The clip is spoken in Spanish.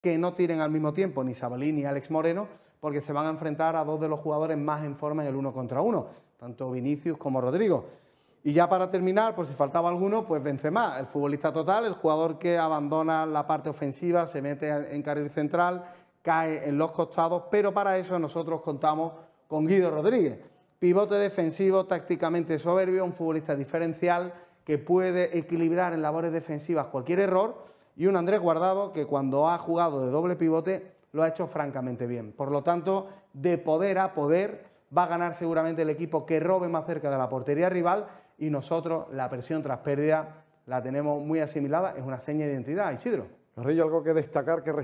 que no tiren al mismo tiempo ni Sabalí ni Alex Moreno, porque se van a enfrentar a dos de los jugadores más en forma en el uno contra uno, tanto Vinicius como Rodrigo. Y ya para terminar, por si faltaba alguno, pues Benzema, el futbolista total, el jugador que abandona la parte ofensiva, se mete en carril central, cae en los costados, pero para eso nosotros contamos con Guido Rodríguez, pivote defensivo tácticamente soberbio, un futbolista diferencial que puede equilibrar en labores defensivas cualquier error y un Andrés Guardado que cuando ha jugado de doble pivote lo ha hecho francamente bien. Por lo tanto, de poder a poder va a ganar seguramente el equipo que robe más cerca de la portería rival y nosotros la presión tras pérdida la tenemos muy asimilada, es una seña de identidad, Isidro. algo que destacar que